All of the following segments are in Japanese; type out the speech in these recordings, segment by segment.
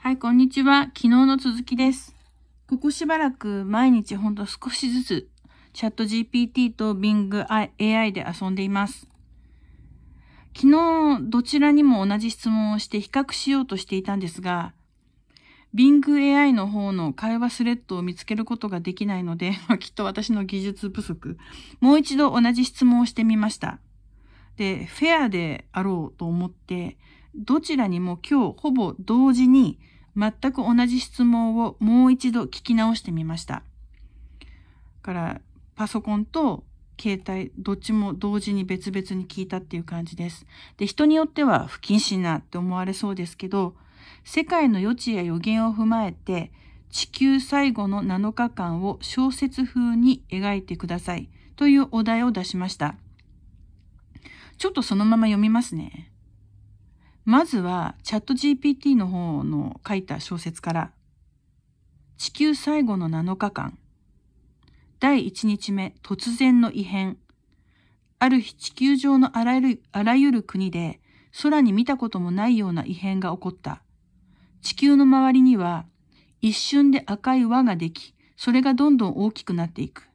はい、こんにちは。昨日の続きです。ここしばらく毎日ほんと少しずつ、チャット GPT と Bing AI で遊んでいます。昨日、どちらにも同じ質問をして比較しようとしていたんですが、Bing AI の方の会話スレッドを見つけることができないので、きっと私の技術不足。もう一度同じ質問をしてみました。で、フェアであろうと思って、どちらにも今日ほぼ同時に全く同じ質問をもう一度聞き直してみました。からパソコンと携帯どっちも同時に別々に聞いたっていう感じです。で、人によっては不謹慎なって思われそうですけど、世界の余地や予言を踏まえて地球最後の7日間を小説風に描いてくださいというお題を出しました。ちょっとそのまま読みますね。まずはチャット GPT の方の書いた小説から地球最後の7日間第1日目突然の異変ある日地球上のあらゆるあらゆる国で空に見たこともないような異変が起こった地球の周りには一瞬で赤い輪ができそれがどんどん大きくなっていく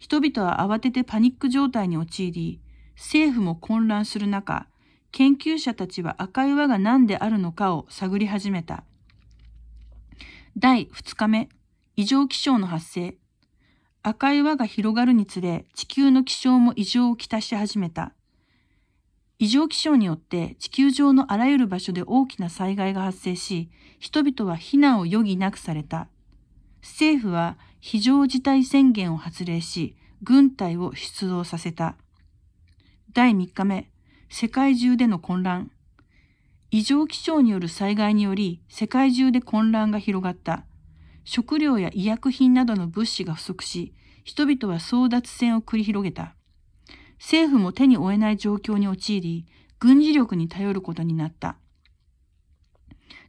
人々は慌ててパニック状態に陥り政府も混乱する中研究者たちは赤い輪が何であるのかを探り始めた。第2日目、異常気象の発生。赤い輪が広がるにつれ、地球の気象も異常をきたし始めた。異常気象によって地球上のあらゆる場所で大きな災害が発生し、人々は避難を余儀なくされた。政府は非常事態宣言を発令し、軍隊を出動させた。第3日目、世界中での混乱。異常気象による災害により世界中で混乱が広がった。食料や医薬品などの物資が不足し、人々は争奪戦を繰り広げた。政府も手に負えない状況に陥り、軍事力に頼ることになった。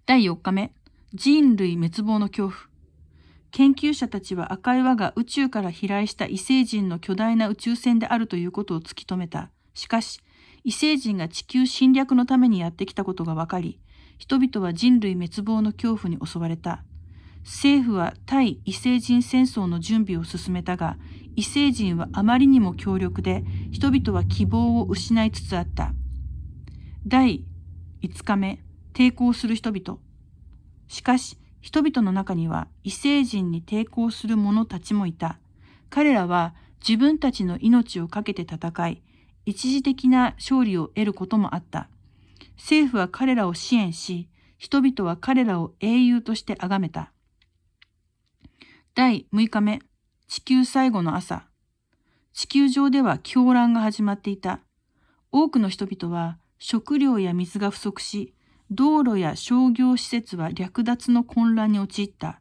第4日目、人類滅亡の恐怖。研究者たちは赤い輪が宇宙から飛来した異星人の巨大な宇宙船であるということを突き止めた。しかし、異星人が地球侵略のためにやってきたことが分かり、人々は人類滅亡の恐怖に襲われた。政府は対異星人戦争の準備を進めたが、異星人はあまりにも強力で、人々は希望を失いつつあった。第5日目、抵抗する人々。しかし、人々の中には異星人に抵抗する者たちもいた。彼らは自分たちの命を懸けて戦い、一時的な勝利を得ることもあった。政府は彼らを支援し、人々は彼らを英雄として崇めた。第6日目、地球最後の朝。地球上では狂乱が始まっていた。多くの人々は食料や水が不足し、道路や商業施設は略奪の混乱に陥った。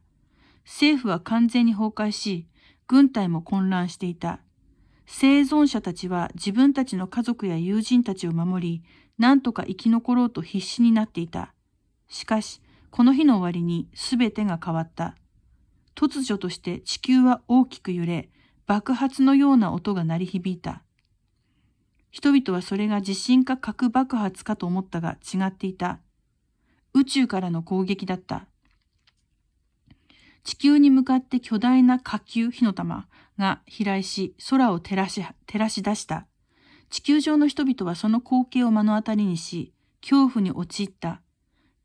政府は完全に崩壊し、軍隊も混乱していた。生存者たちは自分たちの家族や友人たちを守り、何とか生き残ろうと必死になっていた。しかし、この日の終わりに全てが変わった。突如として地球は大きく揺れ、爆発のような音が鳴り響いた。人々はそれが地震か核爆発かと思ったが違っていた。宇宙からの攻撃だった。地球に向かって巨大な火球火の玉が飛来し、空を照らし、照らし出した。地球上の人々はその光景を目の当たりにし、恐怖に陥った。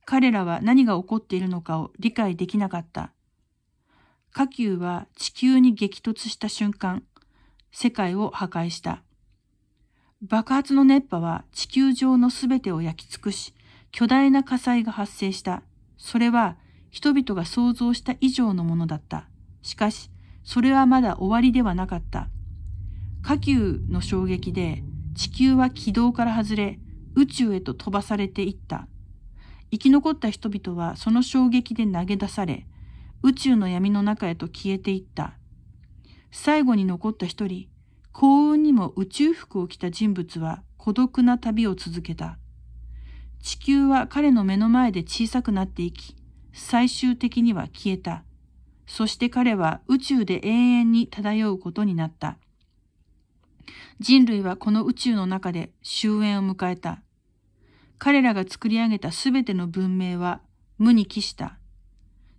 彼らは何が起こっているのかを理解できなかった。火球は地球に激突した瞬間、世界を破壊した。爆発の熱波は地球上のすべてを焼き尽くし、巨大な火災が発生した。それは人々が想像した以上のものだった。しかし、それはまだ終わりではなかった。火球の衝撃で地球は軌道から外れ宇宙へと飛ばされていった。生き残った人々はその衝撃で投げ出され、宇宙の闇の中へと消えていった。最後に残った一人、幸運にも宇宙服を着た人物は孤独な旅を続けた。地球は彼の目の前で小さくなっていき、最終的には消えた。そして彼は宇宙で永遠に漂うことになった。人類はこの宇宙の中で終焉を迎えた。彼らが作り上げたすべての文明は無に帰した。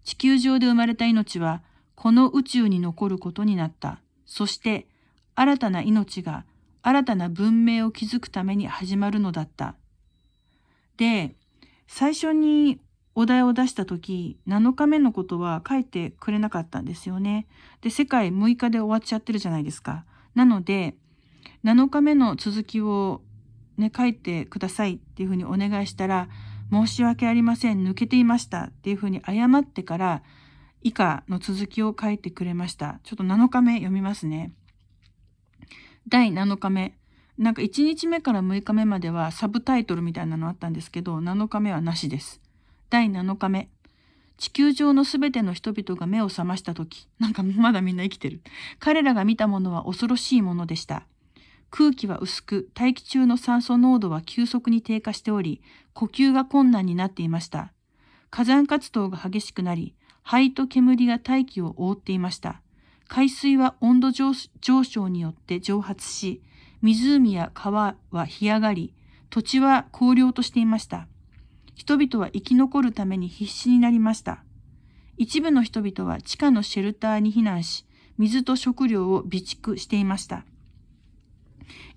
地球上で生まれた命はこの宇宙に残ることになった。そして新たな命が新たな文明を築くために始まるのだった。で、最初にお題を出した時、7日目のことは書いてくれなかったんですよね。で、世界6日で終わっちゃってるじゃないですか。なので、7日目の続きをね、書いてくださいっていうふうにお願いしたら、申し訳ありません、抜けていましたっていうふうに謝ってから、以下の続きを書いてくれました。ちょっと7日目読みますね。第7日目。なんか1日目から6日目まではサブタイトルみたいなのあったんですけど、7日目はなしです。第7日目地球上のすべての人々が目を覚ました時なんかまだみんな生きてる彼らが見たものは恐ろしいものでした空気は薄く大気中の酸素濃度は急速に低下しており呼吸が困難になっていました火山活動が激しくなり灰と煙が大気を覆っていました海水は温度上昇によって蒸発し湖や川は干上がり土地は荒涼としていました人々は生き残るために必死になりました。一部の人々は地下のシェルターに避難し、水と食料を備蓄していました。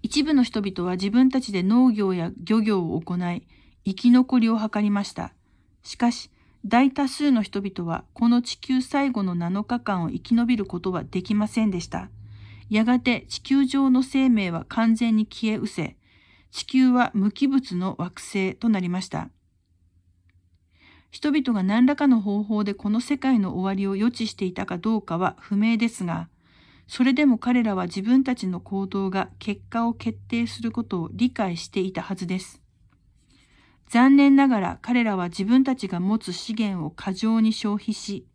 一部の人々は自分たちで農業や漁業を行い、生き残りを図りました。しかし、大多数の人々はこの地球最後の7日間を生き延びることはできませんでした。やがて地球上の生命は完全に消え失せ、地球は無機物の惑星となりました。人々が何らかの方法でこの世界の終わりを予知していたかどうかは不明ですが、それでも彼らは自分たちの行動が結果を決定することを理解していたはずです。残念ながら彼らは自分たちが持つ資源を過剰に消費し、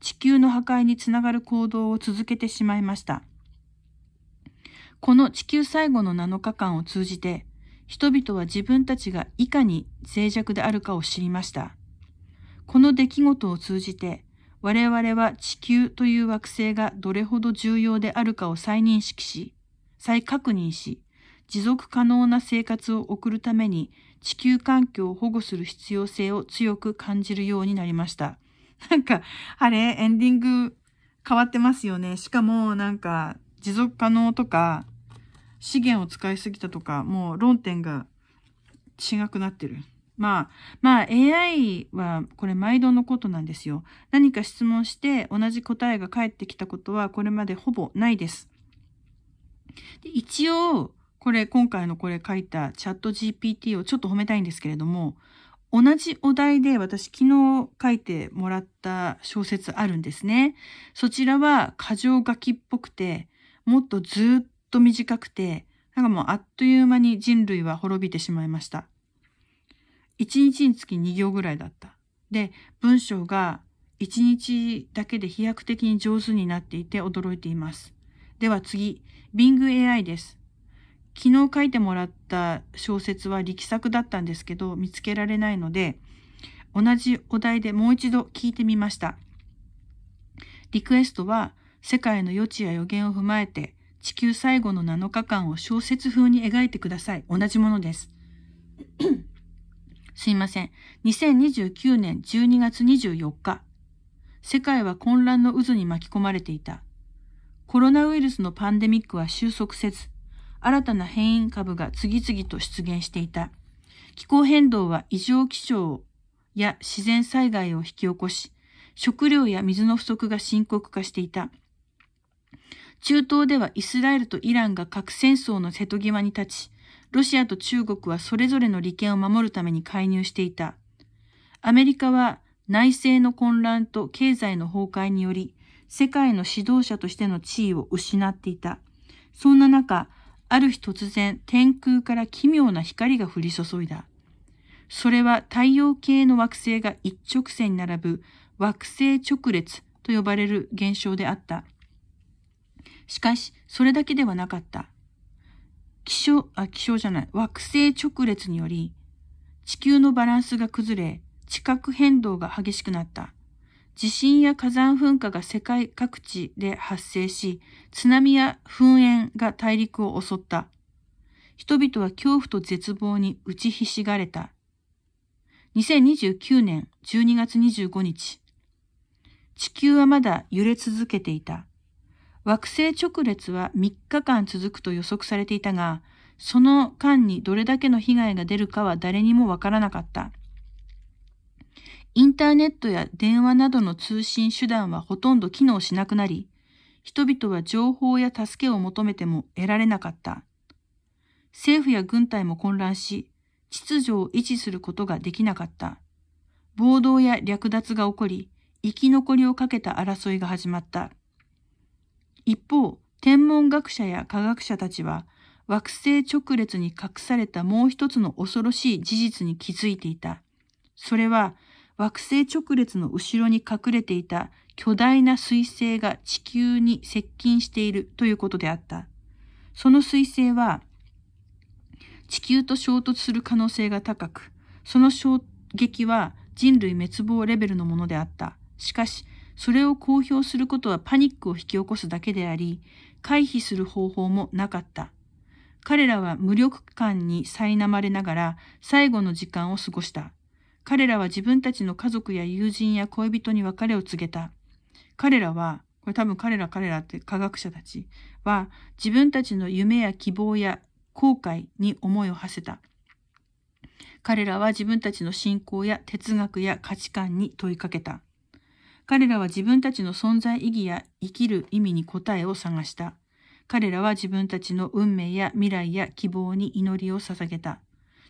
地球の破壊につながる行動を続けてしまいました。この地球最後の7日間を通じて、人々は自分たちがいかに脆弱であるかを知りました。この出来事を通じて、我々は地球という惑星がどれほど重要であるかを再認識し、再確認し、持続可能な生活を送るために地球環境を保護する必要性を強く感じるようになりました。なんか、あれ、エンディング変わってますよね。しかも、なんか、持続可能とか、資源を使いすぎたとか、もう論点が違くなってる。まあ、まあ AI はこれ毎度のことなんですよ。何か質問して同じ答えが返ってきたことはこれまでほぼないです。で一応、これ今回のこれ書いたチャット GPT をちょっと褒めたいんですけれども、同じお題で私昨日書いてもらった小説あるんですね。そちらは過剰書きっぽくて、もっとずっと短くて、なんかもうあっという間に人類は滅びてしまいました。1日につき2行ぐらいだった。で、文章が1日だけで飛躍的に上手になっていて驚いています。では次、Bing AI です。昨日書いてもらった小説は力作だったんですけど見つけられないので同じお題でもう一度聞いてみました。リクエストは世界の余地や予言を踏まえて地球最後の7日間を小説風に描いてください。同じものです。すいません。2029年12月24日、世界は混乱の渦に巻き込まれていた。コロナウイルスのパンデミックは収束せず、新たな変異株が次々と出現していた。気候変動は異常気象や自然災害を引き起こし、食料や水の不足が深刻化していた。中東ではイスラエルとイランが核戦争の瀬戸際に立ち、ロシアと中国はそれぞれの利権を守るために介入していた。アメリカは内政の混乱と経済の崩壊により、世界の指導者としての地位を失っていた。そんな中、ある日突然、天空から奇妙な光が降り注いだ。それは太陽系の惑星が一直線に並ぶ惑星直列と呼ばれる現象であった。しかし、それだけではなかった。気象、あ、気象じゃない、惑星直列により、地球のバランスが崩れ、地殻変動が激しくなった。地震や火山噴火が世界各地で発生し、津波や噴煙が大陸を襲った。人々は恐怖と絶望に打ちひしがれた。2029年12月25日、地球はまだ揺れ続けていた。惑星直列は3日間続くと予測されていたが、その間にどれだけの被害が出るかは誰にもわからなかった。インターネットや電話などの通信手段はほとんど機能しなくなり、人々は情報や助けを求めても得られなかった。政府や軍隊も混乱し、秩序を維持することができなかった。暴動や略奪が起こり、生き残りをかけた争いが始まった。一方、天文学者や科学者たちは、惑星直列に隠されたもう一つの恐ろしい事実に気づいていた。それは、惑星直列の後ろに隠れていた巨大な彗星が地球に接近しているということであった。その彗星は、地球と衝突する可能性が高く、その衝撃は人類滅亡レベルのものであった。しかし、それを公表することはパニックを引き起こすだけであり、回避する方法もなかった。彼らは無力感に苛まれながら最後の時間を過ごした。彼らは自分たちの家族や友人や恋人に別れを告げた。彼らは、これ多分彼ら彼らって科学者たちは自分たちの夢や希望や後悔に思いを馳せた。彼らは自分たちの信仰や哲学や価値観に問いかけた。彼らは自分たちの存在意義や生きる意味に答えを探した。彼らは自分たちの運命や未来や希望に祈りを捧げた。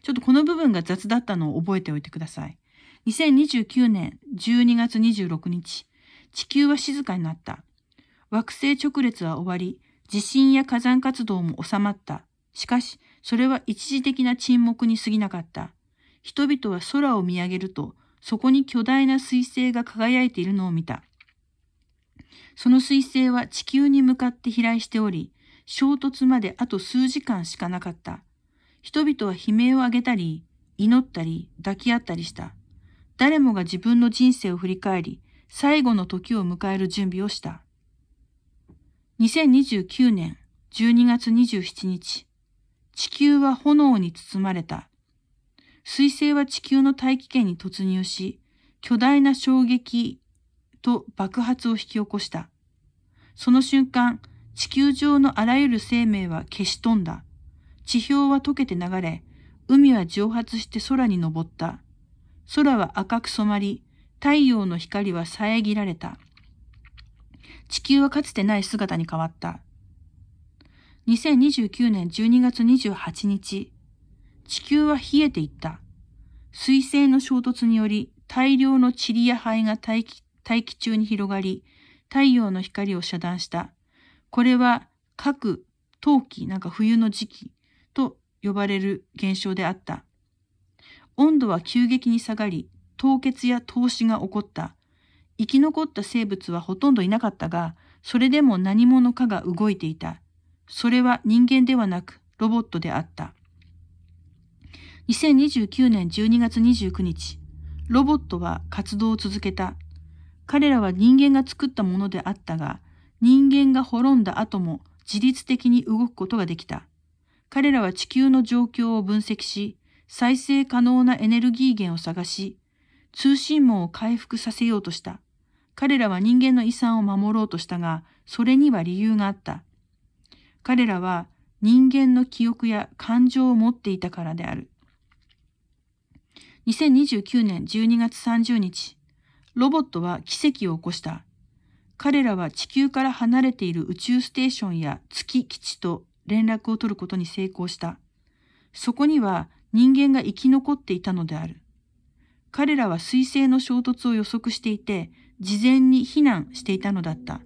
ちょっとこの部分が雑だったのを覚えておいてください。2029年12月26日、地球は静かになった。惑星直列は終わり、地震や火山活動も収まった。しかし、それは一時的な沈黙に過ぎなかった。人々は空を見上げると、そこに巨大な彗星が輝いているのを見た。その彗星は地球に向かって飛来しており、衝突まであと数時間しかなかった。人々は悲鳴を上げたり、祈ったり、抱き合ったりした。誰もが自分の人生を振り返り、最後の時を迎える準備をした。2029年12月27日、地球は炎に包まれた。彗星は地球の大気圏に突入し、巨大な衝撃と爆発を引き起こした。その瞬間、地球上のあらゆる生命は消し飛んだ。地表は溶けて流れ、海は蒸発して空に昇った。空は赤く染まり、太陽の光は遮られた。地球はかつてない姿に変わった。2029年12月28日、地球は冷えていった。水星の衝突により大量の塵や灰が大気大気中に広がり、太陽の光を遮断した。これは各冬季なんか冬の時期と呼ばれる現象であった。温度は急激に下がり、凍結や凍死が起こった。生き残った生物はほとんどいなかったが、それでも何者かが動いていた。それは人間ではなくロボットであった。2029年12月29日、ロボットは活動を続けた。彼らは人間が作ったものであったが、人間が滅んだ後も自律的に動くことができた。彼らは地球の状況を分析し、再生可能なエネルギー源を探し、通信網を回復させようとした。彼らは人間の遺産を守ろうとしたが、それには理由があった。彼らは人間の記憶や感情を持っていたからである。2029年12月30日、ロボットは奇跡を起こした。彼らは地球から離れている宇宙ステーションや月基地と連絡を取ることに成功した。そこには人間が生き残っていたのである。彼らは彗星の衝突を予測していて、事前に避難していたのだった。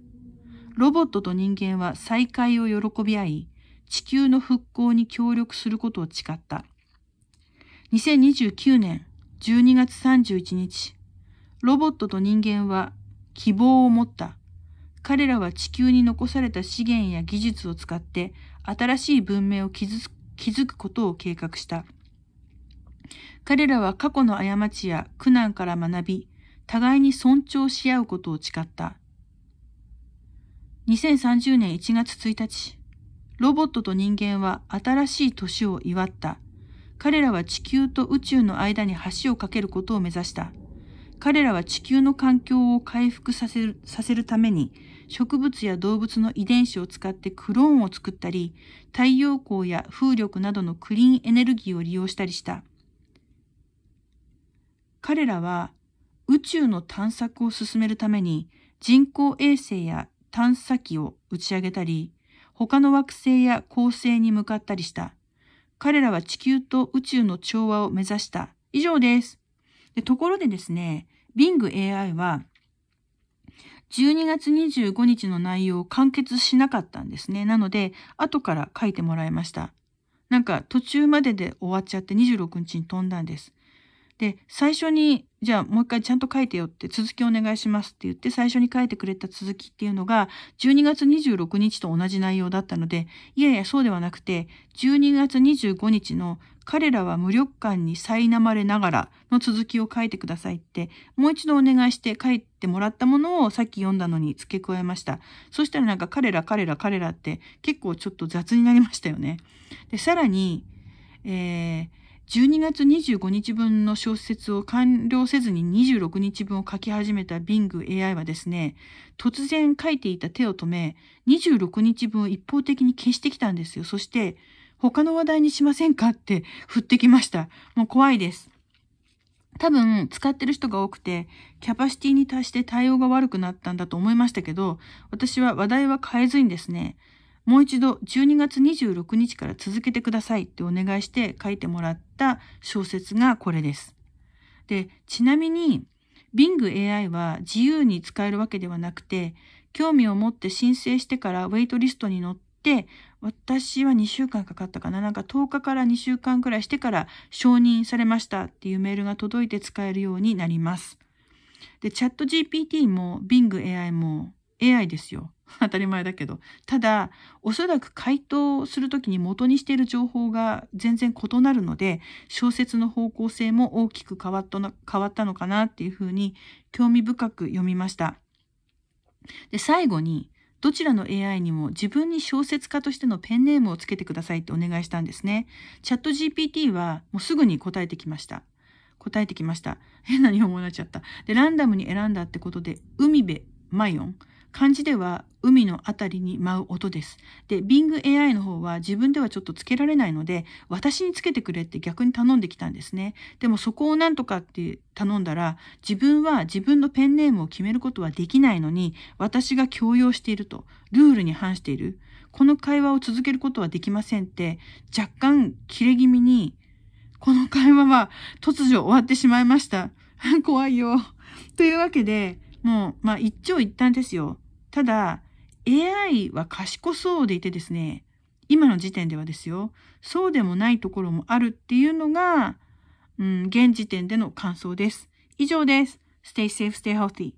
ロボットと人間は再会を喜び合い、地球の復興に協力することを誓った。2029年12月31日、ロボットと人間は希望を持った。彼らは地球に残された資源や技術を使って新しい文明を築くことを計画した。彼らは過去の過ちや苦難から学び、互いに尊重し合うことを誓った。2030年1月1日、ロボットと人間は新しい年を祝った。彼らは地球と宇宙の間に橋を架けることを目指した。彼らは地球の環境を回復させるさせるために、植物や動物の遺伝子を使ってクローンを作ったり、太陽光や風力などのクリーンエネルギーを利用したりした。彼らは宇宙の探索を進めるために人工衛星や探査機を打ち上げたり、他の惑星や恒星に向かったりした。彼らは地球と宇宙の調和を目指した。以上です。でところでですね、Bing AI は12月25日の内容を完結しなかったんですね。なので、後から書いてもらいました。なんか途中までで終わっちゃって26日に飛んだんです。で、最初に、じゃあもう一回ちゃんと書いてよって続きお願いしますって言って最初に書いてくれた続きっていうのが12月26日と同じ内容だったので、いやいやそうではなくて12月25日の彼らは無力感に苛まれながらの続きを書いてくださいってもう一度お願いして書いてもらったものをさっき読んだのに付け加えました。そしたらなんか彼ら彼ら彼らって結構ちょっと雑になりましたよね。で、さらに、えー12月25日分の小説を完了せずに26日分を書き始めた Bing AI はですね、突然書いていた手を止め、26日分を一方的に消してきたんですよ。そして、他の話題にしませんかって振ってきました。もう怖いです。多分使ってる人が多くて、キャパシティに達して対応が悪くなったんだと思いましたけど、私は話題は変えずにですね、もう一度12月26日から続けてくださいってお願いして書いてもらった小説がこれです。で、ちなみに Bing AI は自由に使えるわけではなくて、興味を持って申請してからウェイトリストに載って、私は2週間かかったかななんか10日から2週間くらいしてから承認されましたっていうメールが届いて使えるようになります。で、チャット GPT も Bing AI も AI ですよ。当たり前だけど。ただ、おそらく回答するときに元にしている情報が全然異なるので、小説の方向性も大きく変わったの変わったのかなっていうふうに興味深く読みました。で、最後に、どちらの AI にも自分に小説家としてのペンネームをつけてくださいってお願いしたんですね。チャット GPT はもうすぐに答えてきました。答えてきました。変な日本語になっちゃった。で、ランダムに選んだってことで、海辺マヨン。漢字では海の辺りに舞う音です。で、Bing AI の方は自分ではちょっとつけられないので、私につけてくれって逆に頼んできたんですね。でもそこをなんとかって頼んだら、自分は自分のペンネームを決めることはできないのに、私が強要していると、ルールに反している。この会話を続けることはできませんって、若干切れ気味に、この会話は突如終わってしまいました。怖いよ。というわけで、もう、まあ一長一短ですよ。ただ、AI は賢そうでいてですね、今の時点ではですよ、そうでもないところもあるっていうのが、うん、現時点での感想です。以上です。Stay safe, stay healthy.